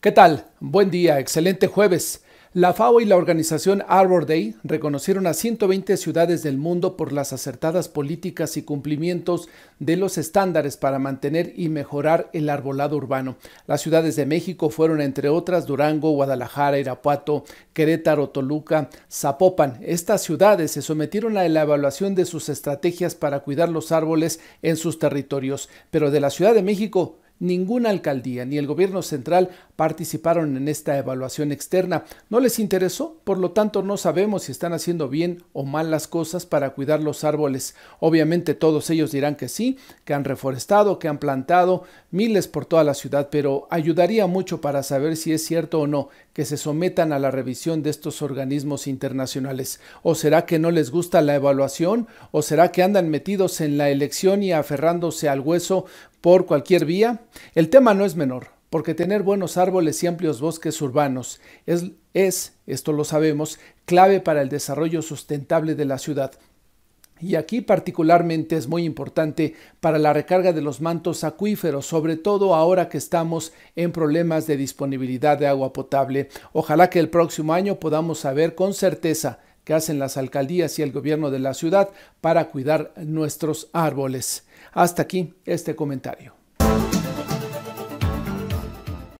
¿Qué tal? Buen día, excelente jueves. La FAO y la organización Arbor Day reconocieron a 120 ciudades del mundo por las acertadas políticas y cumplimientos de los estándares para mantener y mejorar el arbolado urbano. Las ciudades de México fueron entre otras Durango, Guadalajara, Irapuato, Querétaro, Toluca, Zapopan. Estas ciudades se sometieron a la evaluación de sus estrategias para cuidar los árboles en sus territorios, pero de la Ciudad de México Ninguna alcaldía ni el gobierno central participaron en esta evaluación externa. No les interesó, por lo tanto no sabemos si están haciendo bien o mal las cosas para cuidar los árboles. Obviamente todos ellos dirán que sí, que han reforestado, que han plantado miles por toda la ciudad, pero ayudaría mucho para saber si es cierto o no que se sometan a la revisión de estos organismos internacionales? ¿O será que no les gusta la evaluación? ¿O será que andan metidos en la elección y aferrándose al hueso por cualquier vía? El tema no es menor, porque tener buenos árboles y amplios bosques urbanos es, es esto lo sabemos, clave para el desarrollo sustentable de la ciudad. Y aquí particularmente es muy importante para la recarga de los mantos acuíferos, sobre todo ahora que estamos en problemas de disponibilidad de agua potable. Ojalá que el próximo año podamos saber con certeza qué hacen las alcaldías y el gobierno de la ciudad para cuidar nuestros árboles. Hasta aquí este comentario.